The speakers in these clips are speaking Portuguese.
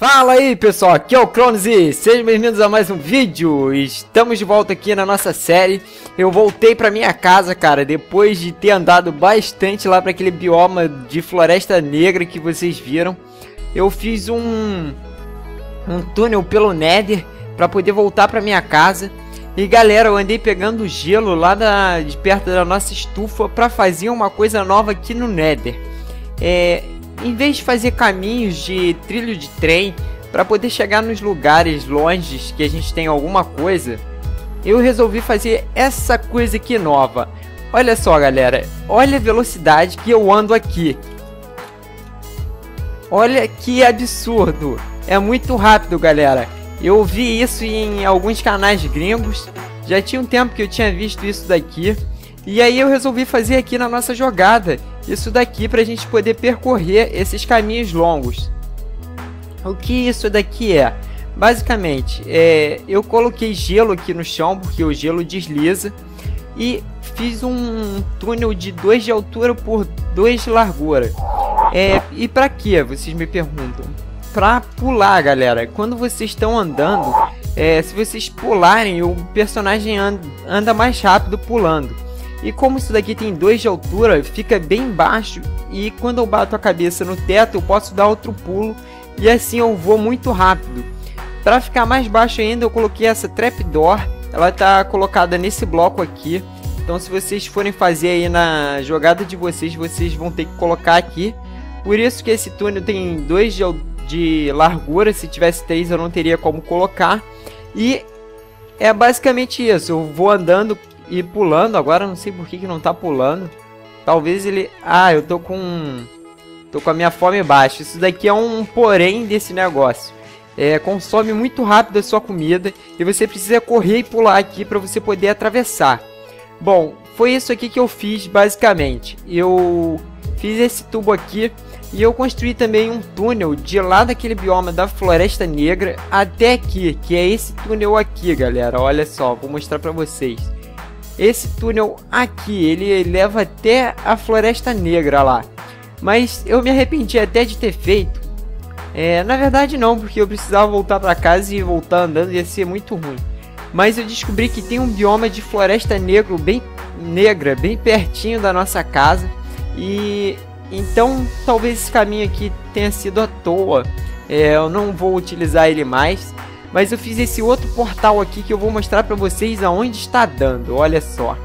Fala aí pessoal, aqui é o Cronos e sejam bem-vindos a mais um vídeo Estamos de volta aqui na nossa série Eu voltei pra minha casa, cara, depois de ter andado bastante lá pra aquele bioma de floresta negra que vocês viram Eu fiz um, um túnel pelo Nether pra poder voltar pra minha casa E galera, eu andei pegando gelo lá da, de perto da nossa estufa pra fazer uma coisa nova aqui no Nether É, em vez de fazer caminhos de trilho de trem para poder chegar nos lugares longes que a gente tem alguma coisa, eu resolvi fazer essa coisa aqui nova. Olha só, galera, olha a velocidade que eu ando aqui. Olha que absurdo! É muito rápido, galera. Eu vi isso em alguns canais gringos. Já tinha um tempo que eu tinha visto isso daqui. E aí eu resolvi fazer aqui na nossa jogada isso daqui para a gente poder percorrer esses caminhos longos. O que isso daqui é? Basicamente, é, eu coloquei gelo aqui no chão, porque o gelo desliza, e fiz um túnel de 2 de altura por 2 de largura. É, e para que, vocês me perguntam? Para pular, galera. Quando vocês estão andando, é, se vocês pularem, o personagem anda mais rápido pulando. E como isso daqui tem 2 de altura, fica bem baixo e quando eu bato a cabeça no teto eu posso dar outro pulo e assim eu vou muito rápido. Para ficar mais baixo ainda eu coloquei essa trapdoor, ela está colocada nesse bloco aqui. Então se vocês forem fazer aí na jogada de vocês, vocês vão ter que colocar aqui. Por isso que esse túnel tem 2 de, de largura, se tivesse 3 eu não teria como colocar. E é basicamente isso, eu vou andando e pulando agora, não sei por que, que não tá pulando. Talvez ele... Ah, eu tô com... Tô com a minha fome baixa. Isso daqui é um porém desse negócio. É, consome muito rápido a sua comida e você precisa correr e pular aqui para você poder atravessar. Bom, foi isso aqui que eu fiz basicamente. Eu fiz esse tubo aqui e eu construí também um túnel de lá daquele bioma da Floresta Negra até aqui, que é esse túnel aqui, galera. Olha só, vou mostrar para vocês. Esse túnel aqui, ele leva até a Floresta Negra lá. Mas eu me arrependi até de ter feito. É, na verdade não, porque eu precisava voltar para casa e voltar andando ia ser muito ruim. Mas eu descobri que tem um bioma de Floresta Negro bem negra, bem pertinho da nossa casa. E então talvez esse caminho aqui tenha sido à toa. É, eu não vou utilizar ele mais. Mas eu fiz esse outro portal aqui que eu vou mostrar para vocês aonde está dando, olha só.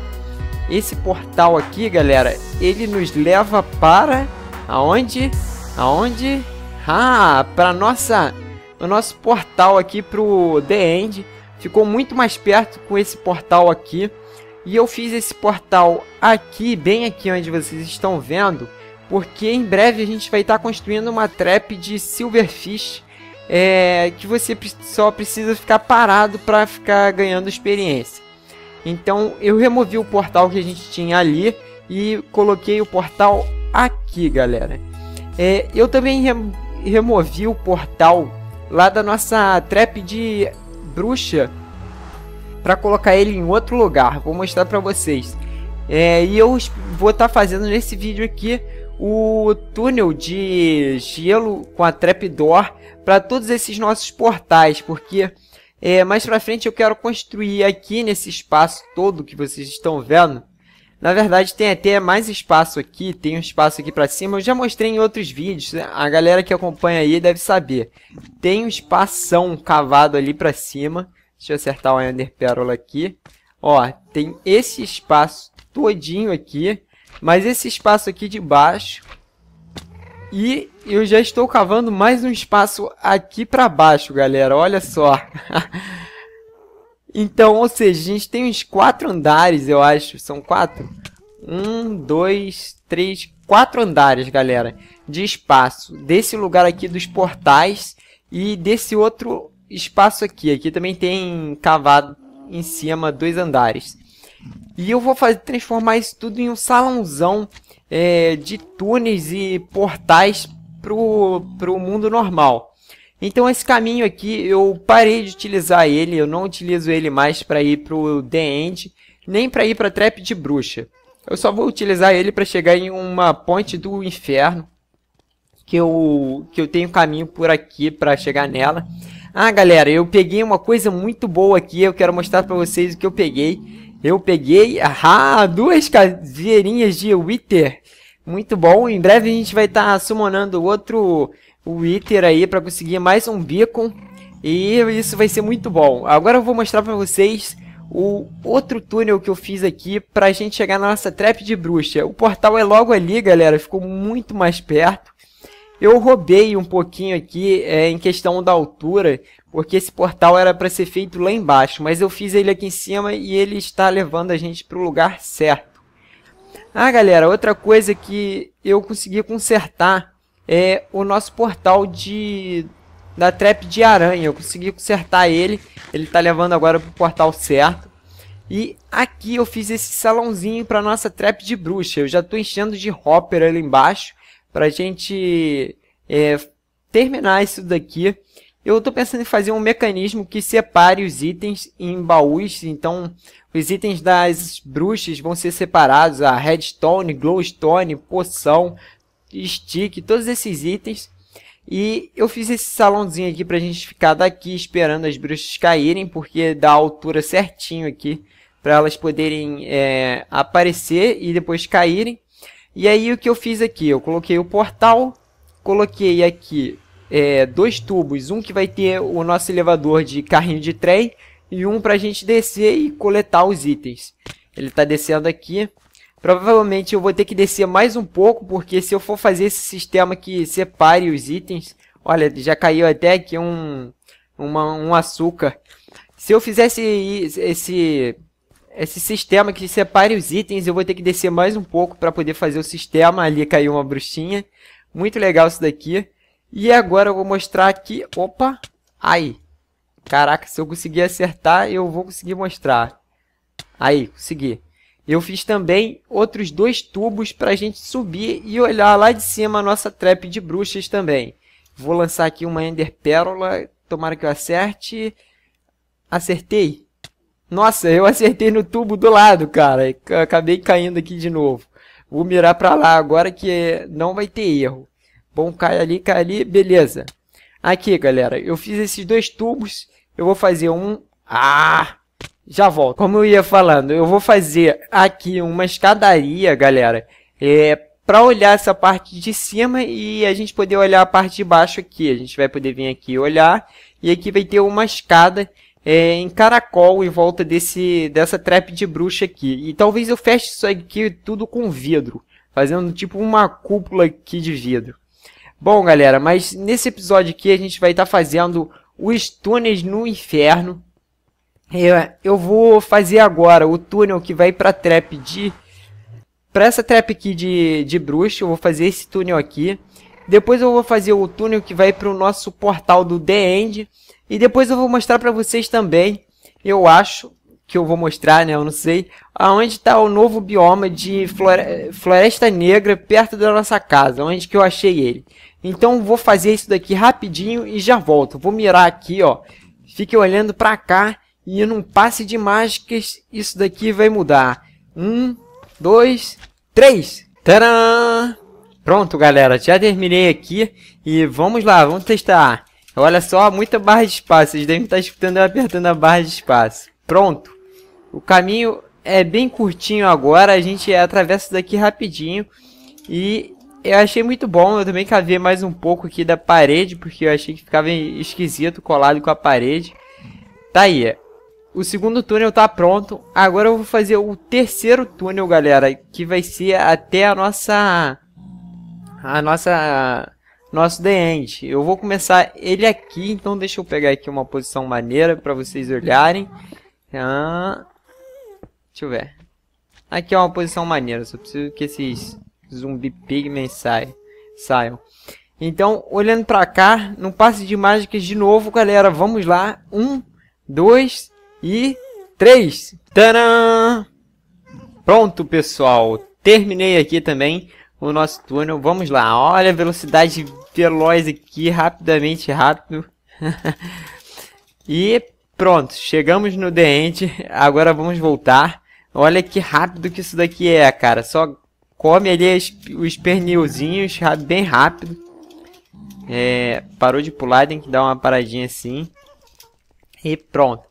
Esse portal aqui, galera, ele nos leva para aonde? Aonde? Ah, para nossa o nosso portal aqui pro The End. Ficou muito mais perto com esse portal aqui. E eu fiz esse portal aqui, bem aqui onde vocês estão vendo, porque em breve a gente vai estar tá construindo uma trap de Silverfish é, que você só precisa ficar parado para ficar ganhando experiência. Então eu removi o portal que a gente tinha ali e coloquei o portal aqui, galera. É, eu também removi o portal lá da nossa trap de bruxa para colocar ele em outro lugar. Vou mostrar para vocês. É, e eu vou estar tá fazendo nesse vídeo aqui o túnel de gelo com a trapdoor para todos esses nossos portais, porque é, mais para frente eu quero construir aqui nesse espaço todo que vocês estão vendo. Na verdade tem até mais espaço aqui, tem um espaço aqui para cima, eu já mostrei em outros vídeos, né? a galera que acompanha aí deve saber. Tem um espação cavado ali para cima, deixa eu acertar o Ender Pérola aqui. Ó, tem esse espaço todinho aqui, mas esse espaço aqui de baixo. E eu já estou cavando mais um espaço aqui para baixo, galera. Olha só. então, ou seja, a gente tem uns quatro andares, eu acho. São quatro? Um, dois, três, quatro andares, galera. De espaço. Desse lugar aqui dos portais. E desse outro espaço aqui. Aqui também tem cavado em cima dois andares. E eu vou fazer, transformar isso tudo em um salãozão é, de túneis e portais pro, pro mundo normal. Então esse caminho aqui, eu parei de utilizar ele, eu não utilizo ele mais para ir pro The End, nem para ir para Trap de Bruxa. Eu só vou utilizar ele para chegar em uma ponte do inferno, que eu, que eu tenho caminho por aqui para chegar nela. Ah, galera, eu peguei uma coisa muito boa aqui, eu quero mostrar para vocês o que eu peguei. Eu peguei ah, duas caveirinhas de Wither. Muito bom. Em breve a gente vai estar tá summonando outro Wither aí para conseguir mais um beacon. E isso vai ser muito bom. Agora eu vou mostrar para vocês o outro túnel que eu fiz aqui para a gente chegar na nossa trap de bruxa. O portal é logo ali, galera. Ficou muito mais perto. Eu roubei um pouquinho aqui é, em questão da altura, porque esse portal era para ser feito lá embaixo, mas eu fiz ele aqui em cima e ele está levando a gente para o lugar certo. Ah, galera, outra coisa que eu consegui consertar é o nosso portal de da trap de aranha. Eu consegui consertar ele, ele está levando agora para o portal certo. E aqui eu fiz esse salãozinho para nossa trap de bruxa. Eu já estou enchendo de hopper ali embaixo para a gente é, terminar isso daqui. Eu estou pensando em fazer um mecanismo que separe os itens em baús, então os itens das bruxas vão ser separados, a redstone, glowstone, poção, stick, todos esses itens. E eu fiz esse salãozinho aqui para a gente ficar daqui esperando as bruxas caírem, porque dá a altura certinho aqui para elas poderem é, aparecer e depois caírem. E aí o que eu fiz aqui? Eu coloquei o portal, coloquei aqui é, dois tubos, um que vai ter o nosso elevador de carrinho de trem e um para a gente descer e coletar os itens. Ele está descendo aqui. Provavelmente eu vou ter que descer mais um pouco, porque se eu for fazer esse sistema que separe os itens... Olha, já caiu até aqui um, uma, um açúcar. Se eu fizesse esse, esse sistema que separe os itens, eu vou ter que descer mais um pouco para poder fazer o sistema. Ali caiu uma bruxinha. Muito legal isso daqui. E agora eu vou mostrar aqui, opa, aí. Caraca, se eu conseguir acertar, eu vou conseguir mostrar. Aí, consegui. Eu fiz também outros dois tubos para a gente subir e olhar lá de cima a nossa trap de bruxas também. Vou lançar aqui uma Ender Pérola, tomara que eu acerte. Acertei. Nossa, eu acertei no tubo do lado, cara. Acabei caindo aqui de novo. Vou mirar para lá agora que não vai ter erro. Bom, cai ali, cai ali, beleza. Aqui, galera, eu fiz esses dois tubos. Eu vou fazer um... Ah! Já volto. Como eu ia falando, eu vou fazer aqui uma escadaria, galera. É, para olhar essa parte de cima e a gente poder olhar a parte de baixo aqui. A gente vai poder vir aqui olhar e aqui vai ter uma escada é, em caracol em volta desse, dessa trap de bruxa aqui. E talvez eu feche isso aqui tudo com vidro, fazendo tipo uma cúpula aqui de vidro. Bom, galera, mas nesse episódio aqui a gente vai estar tá fazendo os túneis no inferno. É, eu vou fazer agora o túnel que vai para trap de... Para essa trap aqui de, de bruxa, eu vou fazer esse túnel aqui. Depois eu vou fazer o túnel que vai para o nosso portal do The End. E depois eu vou mostrar para vocês também, eu acho, que eu vou mostrar, né? Eu não sei. Aonde está o novo bioma de flore... Floresta Negra perto da nossa casa. Onde que eu achei ele. Então vou fazer isso daqui rapidinho e já volto. Vou mirar aqui, ó. Fique olhando para cá e num passe de mágicas isso daqui vai mudar. Um, dois, três. Tcharam! Pronto, galera. Já terminei aqui e vamos lá, vamos testar. Olha só, muita barra de espaço. Vocês devem estar escutando eu apertando a barra de espaço. Pronto. O caminho é bem curtinho agora. A gente atravessa daqui rapidinho. E eu achei muito bom, eu também cavei mais um pouco aqui da parede, porque eu achei que ficava esquisito colado com a parede. Tá aí, o segundo túnel tá pronto, agora eu vou fazer o terceiro túnel, galera, que vai ser até a nossa... A nossa... Nosso The End. Eu vou começar ele aqui, então deixa eu pegar aqui uma posição maneira pra vocês olharem. Ah, deixa eu ver. Aqui é uma posição maneira, só preciso que esses zumbi pigmen sai, saiam. Então, olhando para cá, não passe de mágicas de novo, galera. Vamos lá. Um, dois e três. Tadã! Pronto, pessoal. Terminei aqui também o nosso túnel. Vamos lá. Olha a velocidade veloz aqui, rapidamente, rápido. e pronto, chegamos no The End. Agora vamos voltar. Olha que rápido que isso daqui é, cara. Só Come ali os pernilzinhos bem rápido. É, parou de pular, tem que dar uma paradinha assim. E pronto.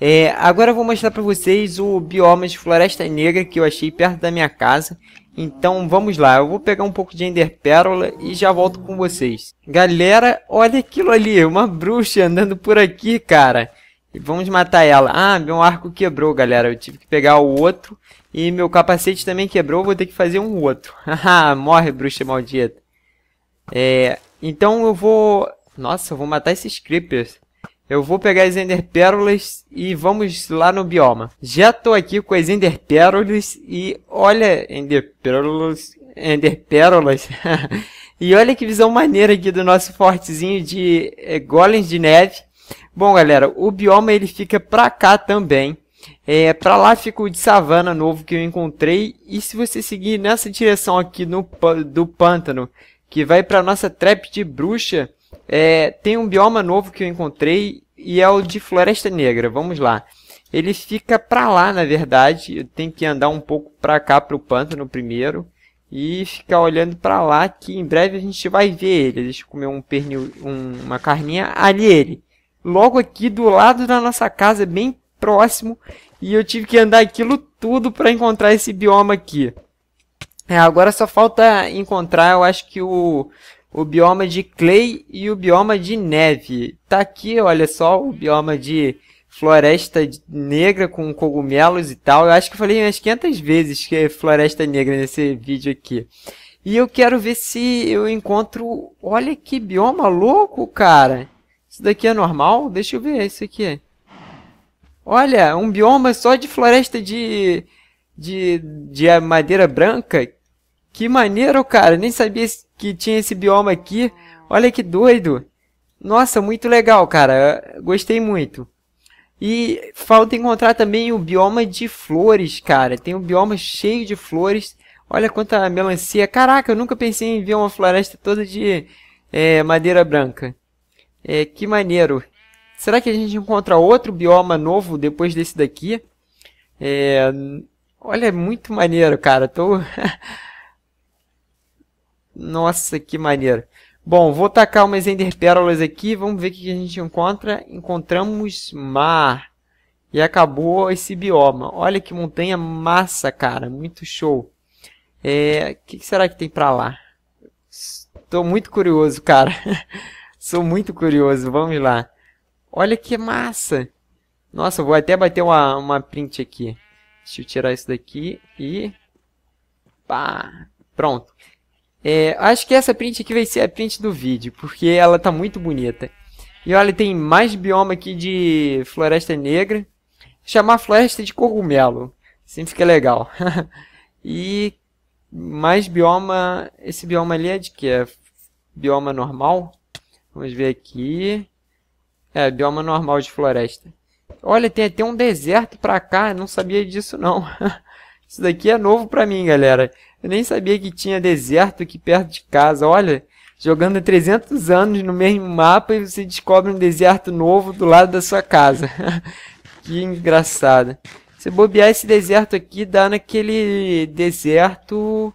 É, agora eu vou mostrar para vocês o bioma de floresta negra que eu achei perto da minha casa. Então vamos lá, eu vou pegar um pouco de ender pérola e já volto com vocês. Galera, olha aquilo ali, uma bruxa andando por aqui, cara. Vamos matar ela. Ah, meu arco quebrou, galera. Eu tive que pegar o outro e meu capacete também quebrou, vou ter que fazer um outro. Haha, morre, bruxa maldita. É, então eu vou... Nossa, eu vou matar esses creepers. Eu vou pegar as ender pérolas e vamos lá no bioma. Já tô aqui com as ender pérolas e olha... ender pérolas, ender pérolas. e olha que visão maneira aqui do nosso fortezinho de é, golems de neve. Bom, galera, o bioma ele fica pra cá também é, para lá fica o de savana novo que eu encontrei. E se você seguir nessa direção aqui no, do pântano, que vai para nossa trap de bruxa, é, tem um bioma novo que eu encontrei e é o de floresta negra. Vamos lá. Ele fica para lá, na verdade. Eu tenho que andar um pouco para cá para o pântano primeiro e ficar olhando para lá que em breve a gente vai ver ele. Deixa eu comer um pernil, um, uma carninha ali ele. Logo aqui do lado da nossa casa, bem próximo. E eu tive que andar aquilo tudo para encontrar esse bioma aqui. É, agora só falta encontrar, eu acho que o, o bioma de clay e o bioma de neve. Tá aqui, olha só, o bioma de floresta negra com cogumelos e tal. Eu acho que falei umas 500 vezes que é floresta negra nesse vídeo aqui. E eu quero ver se eu encontro... Olha que bioma louco, cara! Isso daqui é normal? Deixa eu ver isso aqui. Olha, um bioma só de floresta de, de, de madeira branca. Que maneiro, cara. Nem sabia que tinha esse bioma aqui. Olha que doido. Nossa, muito legal, cara. Gostei muito. E falta encontrar também o bioma de flores, cara. Tem um bioma cheio de flores. Olha quanta melancia. Caraca, eu nunca pensei em ver uma floresta toda de é, madeira branca. É, que maneiro. Será que a gente encontra outro bioma novo depois desse daqui? É... Olha, é muito maneiro, cara. Tô... Nossa, que maneiro. Bom, vou tacar umas enderpérolas aqui. Vamos ver o que a gente encontra. Encontramos mar. E acabou esse bioma. Olha que montanha massa, cara. Muito show. É... O que será que tem pra lá? Tô muito curioso, cara. Sou muito curioso. Vamos lá. Olha que massa! Nossa, vou até bater uma, uma print aqui. Deixa eu tirar isso daqui e... Pá! Pronto. É, acho que essa print aqui vai ser a print do vídeo, porque ela tá muito bonita. E olha, tem mais bioma aqui de floresta negra. Chamar floresta de cogumelo. Sempre assim fica legal. e mais bioma... Esse bioma ali é de que? É bioma normal? Vamos ver aqui. É, bioma normal de floresta. Olha, tem até um deserto pra cá, não sabia disso não. Isso daqui é novo pra mim, galera. Eu nem sabia que tinha deserto aqui perto de casa, olha. Jogando 300 anos no mesmo mapa e você descobre um deserto novo do lado da sua casa. que engraçado. Se bobear esse deserto aqui, dá naquele deserto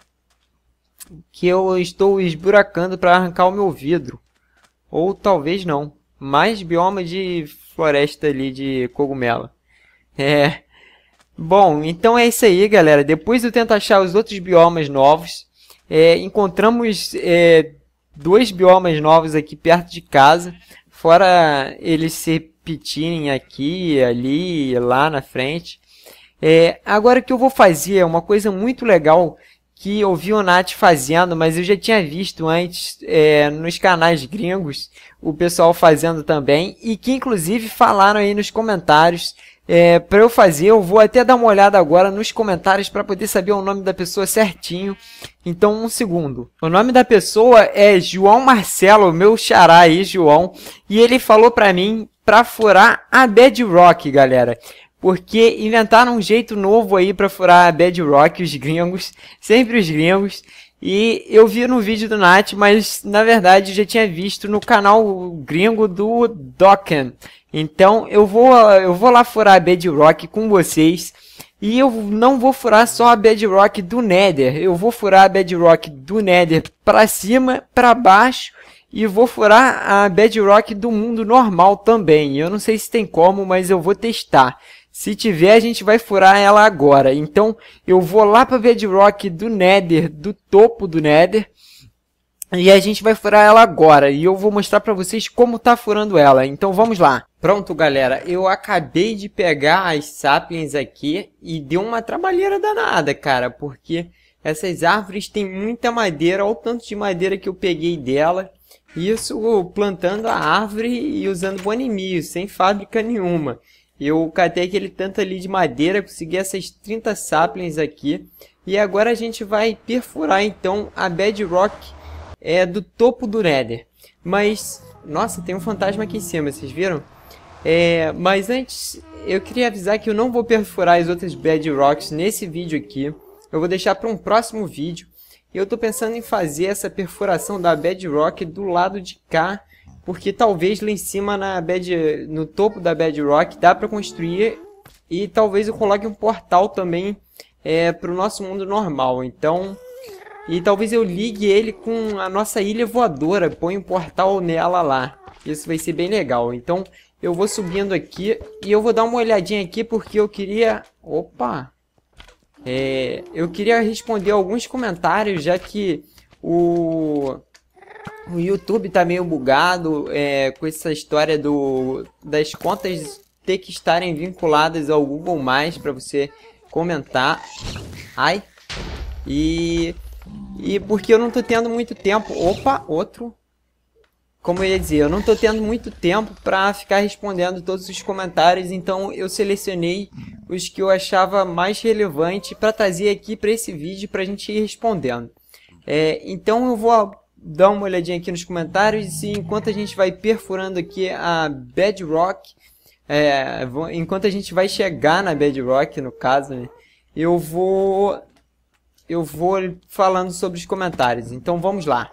que eu estou esburacando para arrancar o meu vidro. Ou talvez não mais bioma de floresta ali de cogumelo. É. Bom, então é isso aí, galera. Depois eu tento achar os outros biomas novos. É, encontramos é, dois biomas novos aqui perto de casa. Fora eles se repetirem aqui, ali, lá na frente. É, agora o que eu vou fazer é uma coisa muito legal que eu vi o Nath fazendo, mas eu já tinha visto antes é, nos canais gringos o pessoal fazendo também, e que inclusive falaram aí nos comentários é, para eu fazer. Eu vou até dar uma olhada agora nos comentários para poder saber o nome da pessoa certinho. Então, um segundo. O nome da pessoa é João Marcelo, meu xará aí, João, e ele falou para mim para furar a Bedrock, galera porque inventaram um jeito novo aí para furar a Bedrock, os gringos, sempre os gringos. E eu vi no vídeo do Nat, mas na verdade já tinha visto no canal gringo do Dokken. Então eu vou, eu vou lá furar a Bedrock com vocês. E eu não vou furar só a Bedrock do Nether, eu vou furar a Bedrock do Nether para cima, para baixo e vou furar a Bedrock do mundo normal também. Eu não sei se tem como, mas eu vou testar. Se tiver, a gente vai furar ela agora. Então, eu vou lá para Bedrock do Nether, do topo do Nether. E a gente vai furar ela agora. E eu vou mostrar para vocês como tá furando ela. Então, vamos lá. Pronto, galera. Eu acabei de pegar as sapiens aqui. E deu uma trabalheira danada, cara. Porque essas árvores têm muita madeira. Olha o tanto de madeira que eu peguei dela. Isso plantando a árvore e usando bonimio, sem fábrica nenhuma. Eu catei aquele tanto ali de madeira, consegui essas 30 saplings aqui. E agora a gente vai perfurar então a bedrock é, do topo do Nether. Mas, nossa, tem um fantasma aqui em cima, vocês viram? É, mas antes, eu queria avisar que eu não vou perfurar as outras bedrocks nesse vídeo aqui. Eu vou deixar para um próximo vídeo. E eu estou pensando em fazer essa perfuração da bedrock do lado de cá porque talvez lá em cima na bed no topo da Bedrock dá para construir e talvez eu coloque um portal também é, para o nosso mundo normal. Então, e talvez eu ligue ele com a nossa ilha voadora, põe um portal nela lá. Isso vai ser bem legal. Então, eu vou subindo aqui e eu vou dar uma olhadinha aqui porque eu queria... Opa! É, eu queria responder alguns comentários, já que o o YouTube tá meio bugado é, com essa história do, das contas ter que estarem vinculadas ao Google Mais para você comentar. Ai. E e porque eu não tô tendo muito tempo. Opa, outro. Como eu ia dizer, eu não tô tendo muito tempo para ficar respondendo todos os comentários, então eu selecionei os que eu achava mais relevante para trazer aqui para esse vídeo para a gente ir respondendo. É, então eu vou dá uma olhadinha aqui nos comentários e enquanto a gente vai perfurando aqui a Bedrock, é, enquanto a gente vai chegar na Bedrock, no caso, né, eu vou eu vou falando sobre os comentários. Então vamos lá.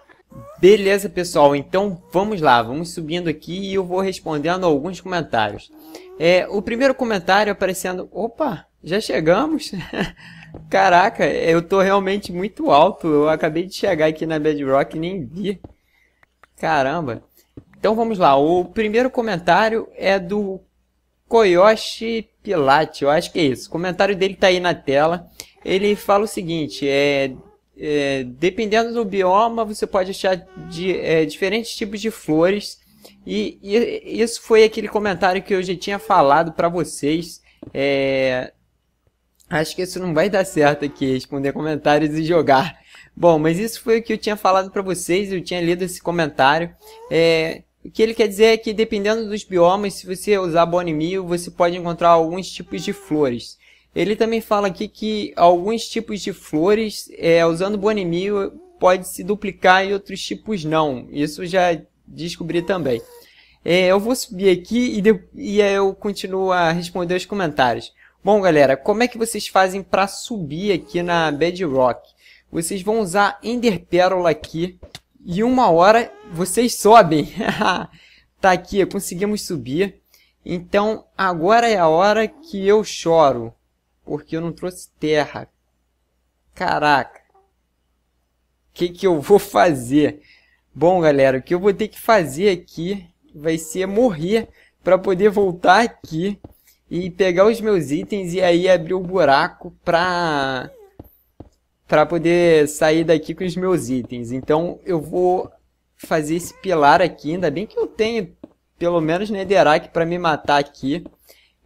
Beleza, pessoal. Então vamos lá, vamos subindo aqui e eu vou respondendo alguns comentários. É, o primeiro comentário aparecendo, opa, já chegamos? Caraca, eu tô realmente muito alto. Eu acabei de chegar aqui na Bedrock e nem vi. Caramba. Então vamos lá. O primeiro comentário é do Koyoshi Pilate. Eu acho que é isso. O comentário dele tá aí na tela. Ele fala o seguinte: é, é dependendo do bioma, você pode achar de, é, diferentes tipos de flores. E, e, isso foi aquele comentário que eu já tinha falado para vocês. É, Acho que isso não vai dar certo aqui, responder comentários e jogar. Bom, mas isso foi o que eu tinha falado para vocês, eu tinha lido esse comentário. É, o que ele quer dizer é que dependendo dos biomas, se você usar Bonimil, você pode encontrar alguns tipos de flores. Ele também fala aqui que alguns tipos de flores, é, usando Bonimil, pode se duplicar e outros tipos não. Isso já descobri também. É, eu vou subir aqui e, de, e eu continuo a responder os comentários. Bom, galera, como é que vocês fazem para subir aqui na Bedrock? Vocês vão usar Ender Pérola aqui e uma hora vocês sobem. tá aqui, conseguimos subir. Então, agora é a hora que eu choro, porque eu não trouxe terra. Caraca. O que que eu vou fazer? Bom, galera, o que eu vou ter que fazer aqui vai ser morrer para poder voltar aqui e pegar os meus itens e aí abrir o um buraco pra, pra poder sair daqui com os meus itens. Então eu vou fazer esse pilar aqui, ainda bem que eu tenho pelo menos netherrack pra me matar aqui.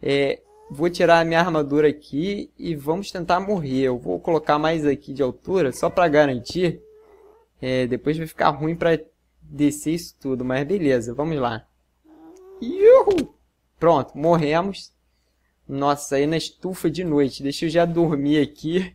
É, vou tirar a minha armadura aqui e vamos tentar morrer. Eu vou colocar mais aqui de altura, só pra garantir. É, depois vai ficar ruim pra descer isso tudo, mas beleza, vamos lá. Pronto, morremos. Nossa, aí na estufa de noite. Deixa eu já dormir aqui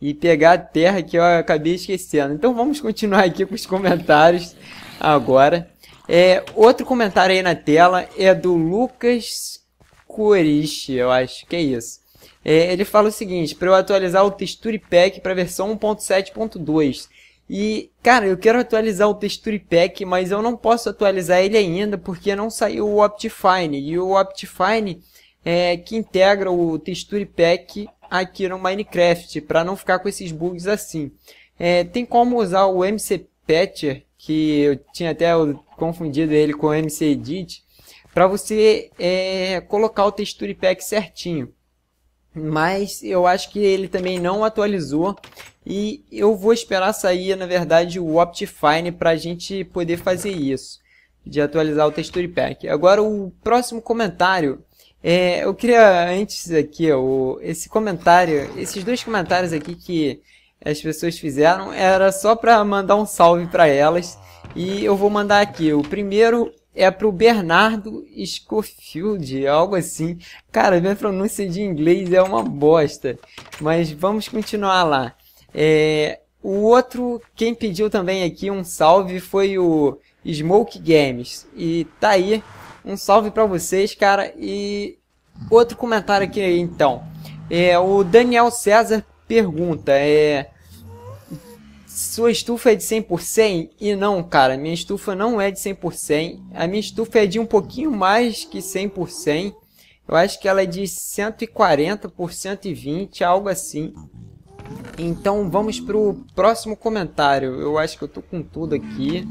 e pegar a terra que eu acabei esquecendo. Então vamos continuar aqui com os comentários agora. É, outro comentário aí na tela é do Lucas Coriche, eu acho que é isso. É, ele fala o seguinte, para eu atualizar o Texture Pack para versão 1.7.2. E, cara, eu quero atualizar o Texture Pack, mas eu não posso atualizar ele ainda porque não saiu o Optifine. E o Optifine é, que integra o Texture Pack aqui no Minecraft, para não ficar com esses bugs assim. É, tem como usar o MC Patcher, que eu tinha até confundido ele com o MC Edit, para você é, colocar o Texture Pack certinho. Mas eu acho que ele também não atualizou e eu vou esperar sair, na verdade, o Optifine para a gente poder fazer isso, de atualizar o Texture Pack. Agora o próximo comentário é, eu queria, antes aqui, o, esse comentário, esses dois comentários aqui que as pessoas fizeram, era só para mandar um salve para elas. E eu vou mandar aqui. O primeiro é pro Bernardo Schofield, algo assim. Cara, minha pronúncia de inglês é uma bosta. Mas vamos continuar lá. É, o outro, quem pediu também aqui um salve foi o Smoke Games. E tá aí um salve para vocês, cara. E outro comentário aqui então. É, o Daniel César pergunta: é, sua estufa é de 100 por E não, cara, minha estufa não é de 100 por A minha estufa é de um pouquinho mais que 100 por Eu acho que ela é de 140 por 120, algo assim. Então vamos para o próximo comentário. Eu acho que eu tô com tudo aqui.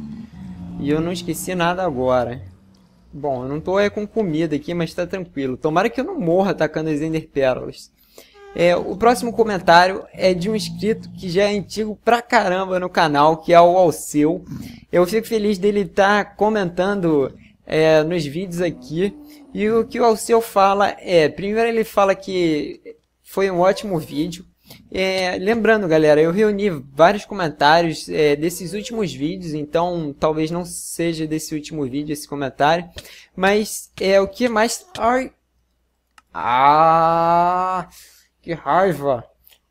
E eu não esqueci nada agora. Bom, eu não tô é, com comida aqui, mas tá tranquilo. Tomara que eu não morra atacando as Ender Pérolas. É, o próximo comentário é de um inscrito que já é antigo pra caramba no canal, que é o Alceu. Eu fico feliz dele estar tá comentando é, nos vídeos aqui. E o que o Alceu fala é, primeiro ele fala que foi um ótimo vídeo, é, lembrando, galera, eu reuni vários comentários é, desses últimos vídeos, então talvez não seja desse último vídeo esse comentário, mas é o que mais... Ai... Ah... Que raiva!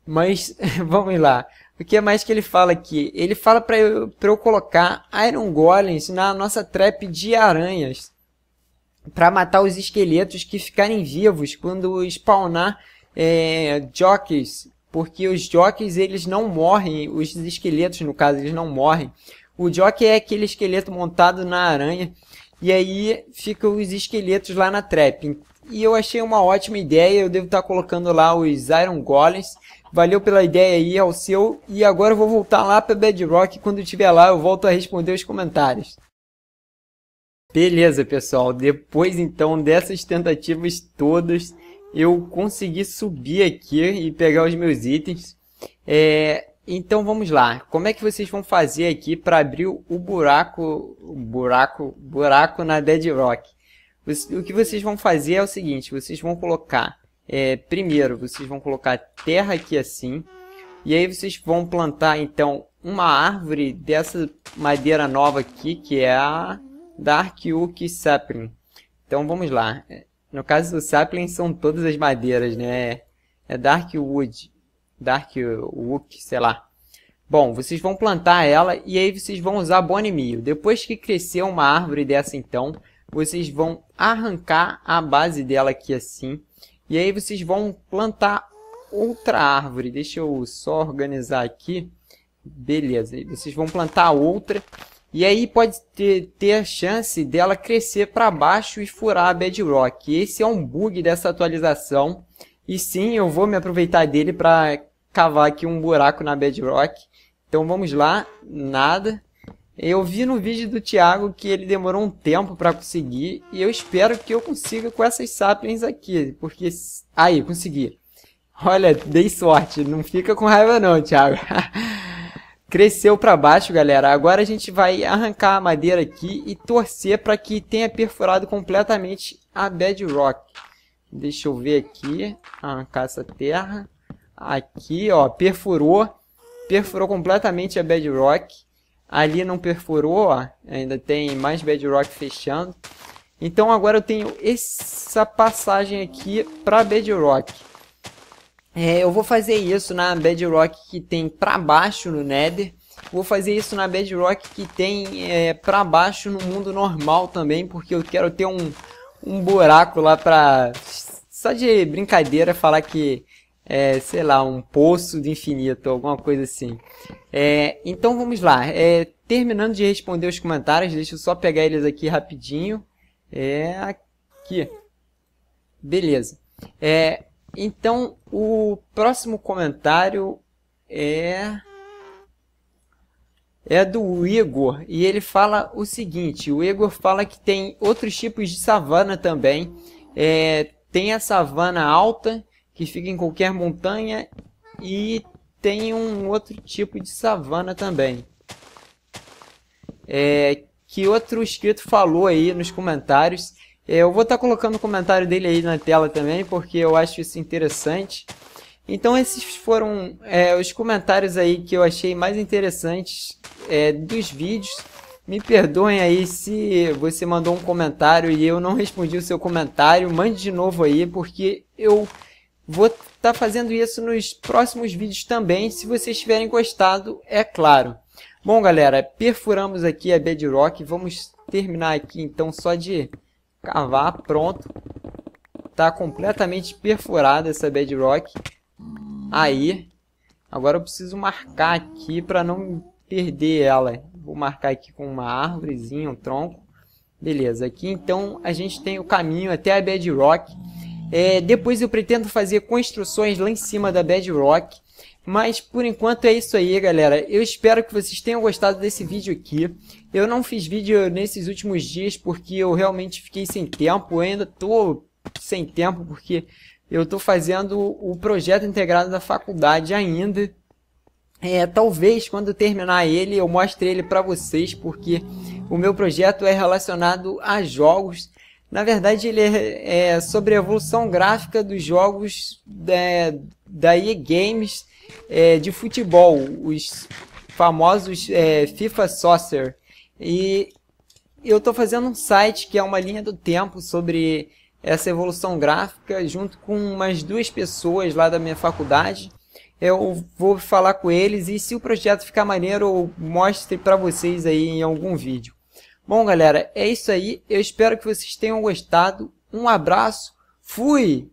Mas, vamos lá. O que é mais que ele fala aqui? Ele fala para eu, pra eu colocar Iron Golems na nossa trap de aranhas. para matar os esqueletos que ficarem vivos quando spawnar é, jockeys porque os jockeys eles não morrem, os esqueletos no caso, eles não morrem. O jockey é aquele esqueleto montado na aranha e aí ficam os esqueletos lá na trap. E eu achei uma ótima ideia, eu devo estar colocando lá os Iron Golems. Valeu pela ideia aí ao seu e agora eu vou voltar lá para Bedrock, quando estiver lá eu volto a responder os comentários. Beleza, pessoal. Depois então dessas tentativas todas, eu consegui subir aqui e pegar os meus itens. É, então vamos lá. Como é que vocês vão fazer aqui para abrir o buraco, o buraco, buraco na Dead Rock? O que vocês vão fazer é o seguinte, vocês vão colocar, é, primeiro, vocês vão colocar terra aqui assim, e aí vocês vão plantar, então, uma árvore dessa madeira nova aqui, que é a Dark Oak Sapling. Então vamos lá, no caso do sapling, são todas as madeiras, né? É Dark Wood. Dark Wook, sei lá. Bom, vocês vão plantar ela e aí vocês vão usar bonemio. Depois que crescer uma árvore dessa, então, vocês vão arrancar a base dela aqui assim. E aí vocês vão plantar outra árvore. Deixa eu só organizar aqui. Beleza, vocês vão plantar outra e aí pode ter, ter a chance dela crescer para baixo e furar a Bedrock. Esse é um bug dessa atualização. E sim, eu vou me aproveitar dele para cavar aqui um buraco na Bedrock. Então vamos lá, nada. Eu vi no vídeo do Thiago que ele demorou um tempo para conseguir e eu espero que eu consiga com essas sapiens aqui, porque... Aí, consegui. Olha, dei sorte, não fica com raiva não, Thiago. cresceu para baixo, galera. Agora a gente vai arrancar a madeira aqui e torcer para que tenha perfurado completamente a bedrock. Deixa eu ver aqui, arrancar essa terra. Aqui, ó, perfurou. Perfurou completamente a bedrock. Ali não perfurou, ó. Ainda tem mais bedrock fechando. Então agora eu tenho essa passagem aqui para bedrock. É, eu vou fazer isso na Bedrock que tem para baixo no Nether. Vou fazer isso na Bedrock que tem é, para baixo no mundo normal também, porque eu quero ter um, um buraco lá pra... Só de brincadeira falar que é, sei lá, um poço do infinito, alguma coisa assim. É, então vamos lá. É, terminando de responder os comentários, deixa eu só pegar eles aqui rapidinho. É, aqui. Beleza. É, então, o próximo comentário é é do Igor e ele fala o seguinte: o Igor fala que tem outros tipos de savana também. É, tem a savana alta que fica em qualquer montanha e tem um outro tipo de savana também. É, que outro inscrito falou aí nos comentários eu vou estar tá colocando o comentário dele aí na tela também, porque eu acho isso interessante. Então esses foram é, os comentários aí que eu achei mais interessantes é, dos vídeos. Me perdoem aí se você mandou um comentário e eu não respondi o seu comentário. Mande de novo aí, porque eu vou estar tá fazendo isso nos próximos vídeos também, se vocês tiverem gostado, é claro. Bom, galera, perfuramos aqui a bedrock. Vamos terminar aqui, então, só de cavar, pronto. Tá completamente perfurada essa bedrock. Aí, agora eu preciso marcar aqui para não perder ela. Vou marcar aqui com uma árvorezinha, um tronco. Beleza, aqui então a gente tem o caminho até a bedrock. É, depois eu pretendo fazer construções lá em cima da bedrock. Mas por enquanto é isso aí, galera. Eu espero que vocês tenham gostado desse vídeo aqui. Eu não fiz vídeo nesses últimos dias porque eu realmente fiquei sem tempo, eu ainda tô sem tempo porque eu tô fazendo o projeto integrado da faculdade ainda. É, talvez quando eu terminar ele eu mostre ele para vocês porque o meu projeto é relacionado a jogos. Na verdade ele é, é sobre a evolução gráfica dos jogos é, da, da EA Games é, de futebol, os famosos é, FIFA Soccer. E eu estou fazendo um site que é uma linha do tempo sobre essa evolução gráfica, junto com umas duas pessoas lá da minha faculdade. Eu vou falar com eles e se o projeto ficar maneiro, eu mostre para vocês aí em algum vídeo. Bom, galera, é isso aí. Eu espero que vocês tenham gostado. Um abraço. Fui!